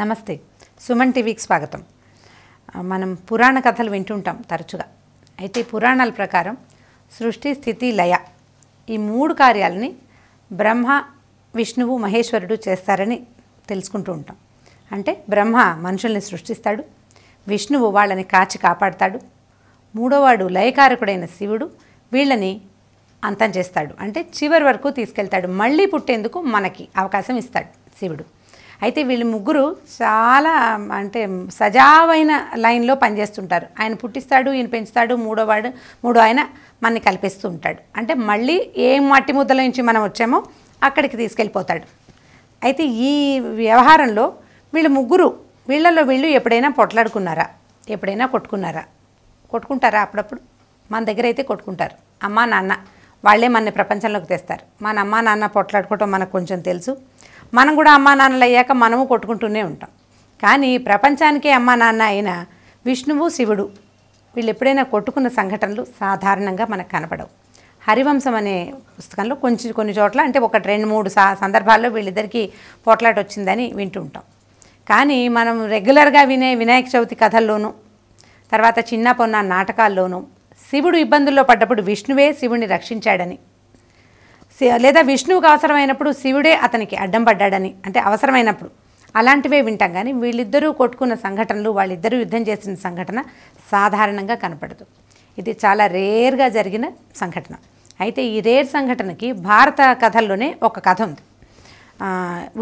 నమస్తే సుమన్ టీవీకి స్వాగతం మనం పురాణ కథలు వింటుంటాం తరచుగా అయితే పురాణాల ప్రకారం సృష్టి స్థితి లయ ఈ మూడు కార్యాలని బ్రహ్మ విష్ణువు మహేశ్వరుడు చేస్తారని తెలుసుకుంటూ ఉంటాం అంటే బ్రహ్మ మనుషుల్ని సృష్టిస్తాడు విష్ణువు వాళ్ళని కాచి కాపాడతాడు మూడోవాడు లయకారకుడైన శివుడు వీళ్ళని అంతం చేస్తాడు అంటే చివరి వరకు తీసుకెళ్తాడు మళ్ళీ పుట్టేందుకు మనకి అవకాశం ఇస్తాడు శివుడు అయితే వీళ్ళు ముగ్గురు చాలా అంటే సజావైన లైన్లో పనిచేస్తుంటారు ఆయన పుట్టిస్తాడు ఈయన పెంచుతాడు మూడోవాడు మూడో ఆయన మనని కల్పిస్తూ ఉంటాడు అంటే మళ్ళీ ఏ మట్టి ముద్దల నుంచి మనం వచ్చామో అక్కడికి తీసుకెళ్ళిపోతాడు అయితే ఈ వ్యవహారంలో వీళ్ళు ముగ్గురు వీళ్ళల్లో వీళ్ళు ఎప్పుడైనా పొట్లాడుకున్నారా ఎప్పుడైనా కొట్టుకున్నారా కొట్టుకుంటారా అప్పుడప్పుడు మన దగ్గర అయితే కొట్టుకుంటారు అమ్మా నాన్న వాళ్ళే మన ప్రపంచంలోకి తెస్తారు మన అమ్మా నాన్న పొట్లాడుకోవటం మనకు కొంచెం తెలుసు మనం కూడా అమ్మా నాన్నలు అయ్యాక మనము కొట్టుకుంటూనే ఉంటాం కానీ ప్రపంచానికే అమ్మా నాన్న అయిన విష్ణువు శివుడు వీళ్ళు ఎప్పుడైనా కొట్టుకున్న సంఘటనలు సాధారణంగా మనకు కనపడవు హరివంశం అనే పుస్తకంలో కొంచెం కొన్ని చోట్ల అంటే ఒకటి రెండు మూడు సా సందర్భాల్లో వీళ్ళిద్దరికీ పోట్లాట వచ్చిందని వింటూ ఉంటాం కానీ మనం రెగ్యులర్గా వినే వినాయక చవితి కథల్లోనూ తర్వాత చిన్న పొన్న నాటకాల్లోనూ శివుడు ఇబ్బందుల్లో పడ్డప్పుడు విష్ణువే శివుణ్ణి రక్షించాడని లేదా విష్ణువుకు అవసరమైనప్పుడు శివుడే అతనికి అడ్డం పడ్డాడని అంటే అవసరమైనప్పుడు అలాంటివే వింటాం కానీ వీళ్ళిద్దరూ కొట్టుకున్న సంఘటనలు వాళ్ళిద్దరూ యుద్ధం చేసిన సంఘటన సాధారణంగా కనపడదు ఇది చాలా రేర్గా జరిగిన సంఘటన అయితే ఈ రేర్ సంఘటనకి భారత కథల్లోనే ఒక కథ ఉంది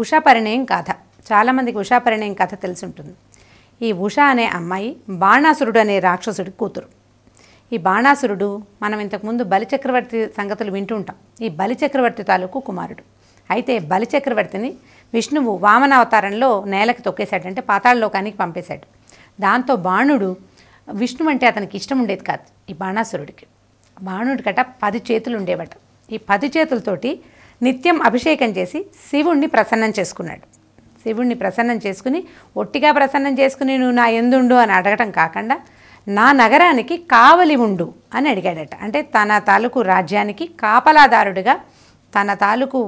ఉషా పరిణయం కథ చాలామందికి ఉషా పరిణయం కథ తెలిసి ఉంటుంది ఈ ఉషా అనే అమ్మాయి బాణాసురుడు అనే రాక్షసుడి కూతురు ఈ బాణాసురుడు మనం ఇంతకుముందు బలిచక్రవర్తి సంగతులు వింటూ ఉంటాం ఈ బలిచక్రవర్తి తాలూకు కుమారుడు అయితే బలిచక్రవర్తిని విష్ణువు వామనావతారంలో నేలకి తొక్కేశాడంటే పాతాళలోకానికి పంపేశాడు దాంతో బాణుడు విష్ణు అంటే అతనికి ఇష్టం ఉండేది కాదు ఈ బాణాసురుడికి బాణుడి కట పది చేతులు ఉండేవట ఈ పది చేతులతోటి నిత్యం అభిషేకం చేసి శివుణ్ణి ప్రసన్నం చేసుకున్నాడు శివుణ్ణి ప్రసన్నం చేసుకుని ఒట్టిగా ప్రసన్నం చేసుకుని నువ్వు నా ఎందుండు అని అడగటం కాకుండా నా నగరానికి కావలి ఉండు అని అడిగాడట అంటే తన తాలూకు రాజ్యానికి కాపలాదారుడిగా తన తాలూకు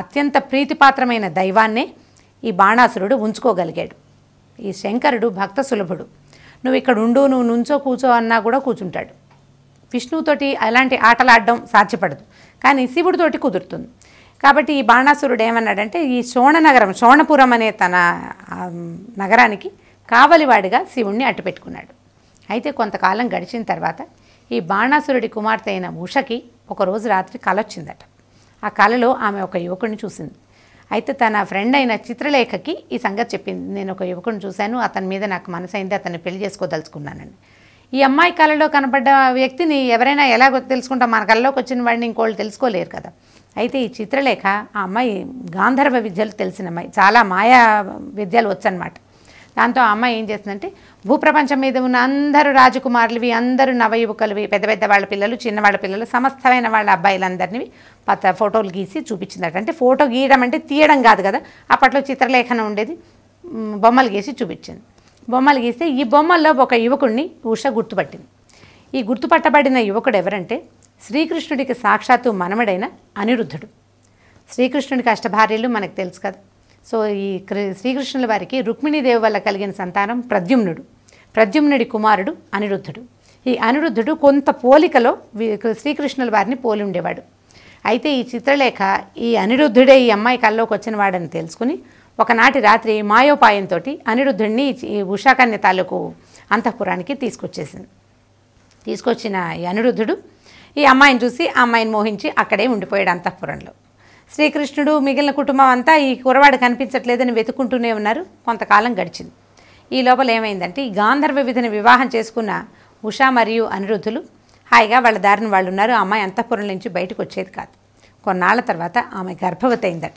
అత్యంత ప్రీతిపాత్రమైన దైవాన్నే ఈ బాణాసురుడు ఉంచుకోగలిగాడు ఈ శంకరుడు భక్త సులభుడు నువ్వు ఇక్కడ ఉండు నువ్వు నుంచో కూచో అన్నా కూడా కూర్చుంటాడు విష్ణువుతోటి అలాంటి ఆటలాడడం సాధ్యపడదు కానీ శివుడితోటి కుదురుతుంది కాబట్టి ఈ బాణాసురుడు ఏమన్నాడంటే ఈ శోణనగరం శోణపురం అనే తన నగరానికి కావలివాడిగా శివుణ్ణి అట్టుపెట్టుకున్నాడు అయితే కొంతకాలం గడిచిన తర్వాత ఈ బాణాసురుడి కుమార్తె అయిన ఉషకి ఒకరోజు రాత్రి కలొచ్చిందట ఆ కలలో ఆమె ఒక యువకుడిని చూసింది అయితే తన ఫ్రెండ్ అయిన చిత్రలేఖకి ఈ సంగతి చెప్పింది నేను ఒక యువకుని చూశాను అతని మీద నాకు అయింది అతన్ని పెళ్లి చేసుకోదలుచుకున్నానని ఈ అమ్మాయి కళలో కనపడ్డ వ్యక్తిని ఎవరైనా ఎలా తెలుసుకుంటా మన కళలోకి వచ్చిన వాడిని ఇంకోళ్ళు తెలుసుకోలేరు కదా అయితే ఈ చిత్రలేఖ ఆ అమ్మాయి గాంధర్వ విద్యలు తెలిసిన అమ్మాయి చాలా మాయా విద్యలు వచ్చనమాట దాంతో అమ్మ ఏం చేస్తుందంటే భూప్రపంచం మీద ఉన్న అందరూ రాజకుమారులవి అందరూ నవయువకులవి పెద్ద పెద్ద వాళ్ళ పిల్లలు చిన్నవాళ్ళ పిల్లలు సమస్తమైన వాళ్ళ అబ్బాయిలందరినీ పత ఫోటోలు గీసి చూపించిందట అంటే ఫోటో గీయడం అంటే తీయడం కాదు కదా అప్పట్లో చిత్రలేఖనం ఉండేది బొమ్మలు గీసి చూపించింది బొమ్మలు గీస్తే ఈ బొమ్మల్లో ఒక యువకుడిని ఉష గుర్తుపట్టింది ఈ గుర్తుపట్టబడిన యువకుడు ఎవరంటే శ్రీకృష్ణుడికి సాక్షాత్తు మనమడైన అనిరుద్ధుడు శ్రీకృష్ణుడికి అష్టభార్యలు మనకు తెలుసు కదా సో ఈ శ్రీకృష్ణుల వారికి రుక్మిణీదేవి వల్ల కలిగిన సంతానం ప్రద్యుమ్నుడు ప్రద్యుమ్నుడి కుమారుడు అనిరుద్ధుడు ఈ అనిరుద్ధుడు కొంత పోలికలో శ్రీకృష్ణుల వారిని పోలి ఉండేవాడు అయితే ఈ చిత్రలేఖ ఈ అనిరుద్ధుడే ఈ అమ్మాయి కల్లోకి వచ్చిన వాడని తెలుసుకుని ఒకనాటి రాత్రి మాయోపాయంతో అనిరుద్ధుడిని ఈ ఉషాకన్య తాలూకు అంతఃపురానికి తీసుకొచ్చేసింది తీసుకొచ్చిన ఈ అనిరుద్ధుడు ఈ అమ్మాయిని చూసి ఆ అమ్మాయిని మోహించి అక్కడే ఉండిపోయాడు అంతఃపురంలో శ్రీకృష్ణుడు మిగిలిన కుటుంబం అంతా ఈ కురవాడు కనిపించట్లేదని వెతుకుంటూనే ఉన్నారు కొంతకాలం గడిచింది ఈ లోపల ఏమైందంటే ఈ గాంధర్వ విధిని వివాహం చేసుకున్న ఉషా మరియు అనిరుద్ధులు హాయిగా వాళ్ళ దారిని వాళ్ళు ఉన్నారు అమ్మాయి అంతఃపురం నుంచి బయటకు వచ్చేది కాదు కొన్నాళ్ల తర్వాత ఆమె గర్భవతి అయిందట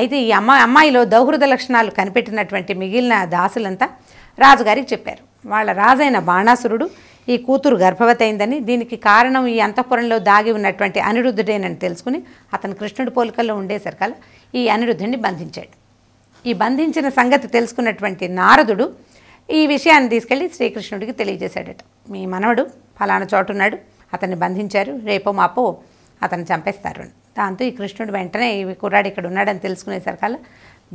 అయితే ఈ అమ్మాయి అమ్మాయిలో దౌహృద లక్షణాలు కనిపెట్టినటువంటి మిగిలిన దాసులంతా రాజుగారికి చెప్పారు వాళ్ళ రాజైన బాణాసురుడు ఈ కూతురు గర్భవతైందని దీనికి కారణం ఈ అంతఃపురంలో దాగి ఉన్నటువంటి అనిరుద్ధుడేనని తెలుసుకుని అతను కృష్ణుడి పోలికల్లో ఉండేసరికల ఈ అనిరుద్ధుడిని బంధించాడు ఈ బంధించిన సంగతి తెలుసుకున్నటువంటి నారదుడు ఈ విషయాన్ని తీసుకెళ్ళి శ్రీకృష్ణుడికి తెలియజేశాడట మీ మనవడు ఫలానా చోటు ఉన్నాడు అతన్ని బంధించారు రేపో మాపో అతను చంపేస్తారు దాంతో ఈ కృష్ణుడు వెంటనే ఈ కుర్రాడు ఇక్కడ ఉన్నాడని తెలుసుకునేసరికల్లా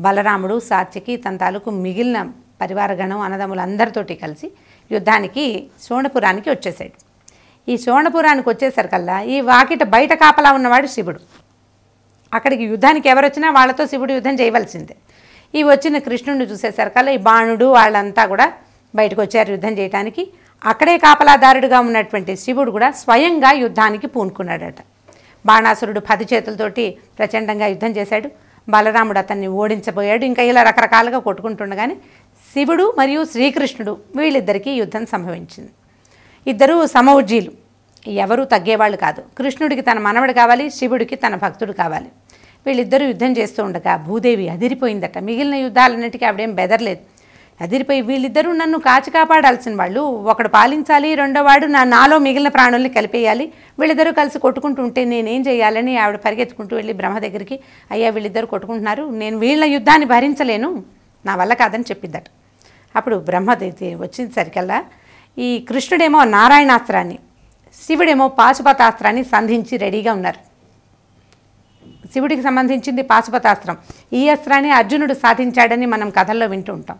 బలరాముడు సాత్యకి తన తాలూకు మిగిలిన పరివార గణం అన్నదమ్ములందరితోటి కలిసి యుద్ధానికి శోణపురానికి వచ్చేసాడు ఈ శోణపురానికి వచ్చేసరికల్లా ఈ వాకిట బయట కాపలా ఉన్నవాడు శివుడు అక్కడికి యుద్ధానికి ఎవరు వచ్చినా వాళ్ళతో శివుడు యుద్ధం చేయవలసిందే ఈ వచ్చిన కృష్ణుడిని చూసేసరికల్లా ఈ బాణుడు వాళ్ళంతా కూడా బయటకు వచ్చారు యుద్ధం చేయడానికి అక్కడే కాపలాదారుడుగా ఉన్నటువంటి శివుడు కూడా స్వయంగా యుద్ధానికి పూనుకున్నాడట బాణాసురుడు పది చేతులతోటి ప్రచండంగా యుద్ధం చేశాడు బలరాముడు అతన్ని ఓడించబోయాడు ఇంకా ఇలా రకరకాలుగా కొట్టుకుంటుండగానే శివుడు మరియు శ్రీకృష్ణుడు వీళ్ళిద్దరికీ యుద్ధం సంభవించింది ఇద్దరు సమవుజ్జీలు ఎవరూ తగ్గేవాళ్ళు కాదు కృష్ణుడికి తన మనవడు కావాలి శివుడికి తన భక్తుడు కావాలి వీళ్ళిద్దరూ యుద్ధం చేస్తూ ఉండగా భూదేవి అదిరిపోయిందట మిగిలిన యుద్ధాలన్నిటికీ ఆవిడేం బెదరలేదు అదిరిపోయి వీళ్ళిద్దరూ నన్ను కాచి కాపాడాల్సిన వాళ్ళు ఒకడు పాలించాలి రెండోవాడు నా నాలో మిగిలిన ప్రాణుల్ని కలిపేయాలి వీళ్ళిద్దరూ కలిసి కొట్టుకుంటూ ఉంటే నేనేం చేయాలని ఆవిడ పరిగెత్తుకుంటూ వెళ్ళి బ్రహ్మ దగ్గరికి అయ్యా వీళ్ళిద్దరూ కొట్టుకుంటున్నారు నేను వీళ్ళ యుద్ధాన్ని భరించలేను నా వల్ల కాదని చెప్పిద్దట అప్పుడు బ్రహ్మ సరికల్లా ఈ కృష్ణుడేమో నారాయణాస్త్రాన్ని శివుడేమో పాశుపతాస్త్రాన్ని సంధించి రెడీగా ఉన్నారు శివుడికి సంబంధించింది పాశుపతాస్త్రం ఈ అస్త్రాన్ని అర్జునుడు సాధించాడని మనం కథల్లో వింటూ ఉంటాం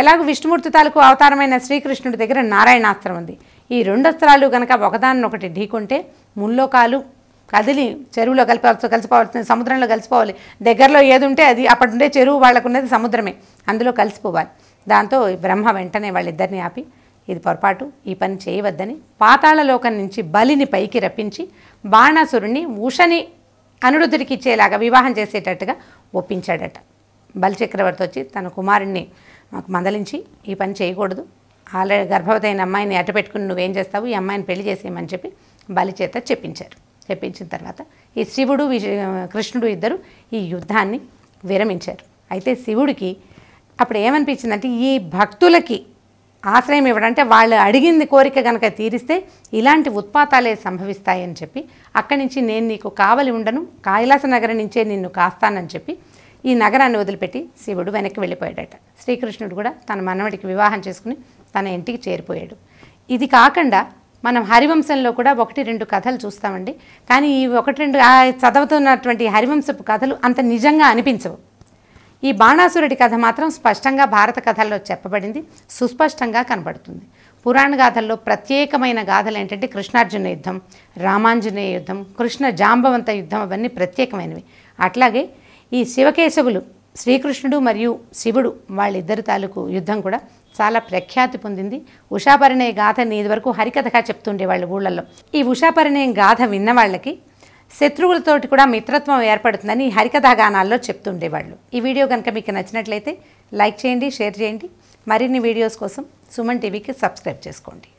ఎలాగో విష్ణుమూర్తి తాలూకు అవతారమైన శ్రీకృష్ణుడి దగ్గర నారాయణాస్త్రం ఉంది ఈ రెండు అస్త్రాలు కనుక ఒకదాన్నొకటి ఢీకుంటే ముల్లోకాలు కదిలి చెరువులో కలిపి కలిసిపోవాల్సింది సముద్రంలో కలిసిపోవాలి దగ్గరలో ఏది ఉంటే అది అప్పటి ఉండే చెరువు వాళ్ళకున్నది సముద్రమే అందులో కలిసిపోవాలి దాంతో బ్రహ్మ వెంటనే వాళ్ళిద్దరిని ఆపి ఇది పొరపాటు ఈ పని చేయవద్దని పాతాళలోకం నుంచి బలిని పైకి రప్పించి బాణాసురుణ్ణి ఉషని అనురుద్ధుడికి ఇచ్చేలాగా వివాహం చేసేటట్టుగా ఒప్పించాడట బలిచక్రవర్తి వచ్చి తన కుమారుణ్ణి మాకు మందలించి ఈ పని చేయకూడదు ఆల్రెడీ గర్భవతైన అమ్మాయిని అటు పెట్టుకుని నువ్వేం చేస్తావు ఈ అమ్మాయిని పెళ్లి చేసేయమని చెప్పి బలిచేత చెప్పించారు చెప్పించిన తర్వాత ఈ శివుడు కృష్ణుడు ఇద్దరు ఈ యుద్ధాన్ని విరమించారు అయితే శివుడికి అప్పుడు ఏమనిపించిందంటే ఈ భక్తులకి ఆశ్రయం ఇవ్వడంటే వాళ్ళు అడిగింది కోరిక గనక తీరిస్తే ఇలాంటి ఉత్పాతాలే సంభవిస్తాయని చెప్పి అక్కడి నుంచి నేను నీకు కావలి ఉండను కైలాస నగరం నుంచే నిన్ను కాస్తానని చెప్పి ఈ నగరాన్ని వదిలిపెట్టి శివుడు వెనక్కి వెళ్ళిపోయాడట శ్రీకృష్ణుడు కూడా తన మనవడికి వివాహం చేసుకుని తన ఇంటికి చేరిపోయాడు ఇది కాకుండా మనం హరివంశంలో కూడా ఒకటి రెండు కథలు చూస్తామండి కానీ ఈ ఒకటి రెండు చదువుతున్నటువంటి హరివంశపు కథలు అంత నిజంగా అనిపించవు ఈ బాణాసురుడి కథ మాత్రం స్పష్టంగా భారత కథల్లో చెప్పబడింది సుస్పష్టంగా కనబడుతుంది పురాణ గాథల్లో ప్రత్యేకమైన గాథలు ఏంటంటే కృష్ణార్జున యుద్ధం రామాంజనేయ యుద్ధం కృష్ణ జాంబవంత యుద్ధం అవన్నీ ప్రత్యేకమైనవి అట్లాగే ఈ శివకేశవులు శ్రీకృష్ణుడు మరియు శివుడు వాళ్ళిద్దరి తాలూకు యుద్ధం కూడా చాలా ప్రఖ్యాతి పొందింది ఉషాపరిణయ గాథని ఇదివరకు హరికథగా చెప్తుండే వాళ్ళ ఊళ్ళల్లో ఈ ఉషాపరిణయం గాథ విన్న వాళ్ళకి శత్రువులతోటి కూడా మిత్రత్వం ఏర్పడుతుందని హరికథాగానాల్లో చెప్తుండేవాళ్ళు ఈ వీడియో కనుక మీకు నచ్చినట్లయితే లైక్ చేయండి షేర్ చేయండి మరిన్ని వీడియోస్ కోసం సుమన్ టీవీకి సబ్స్క్రైబ్ చేసుకోండి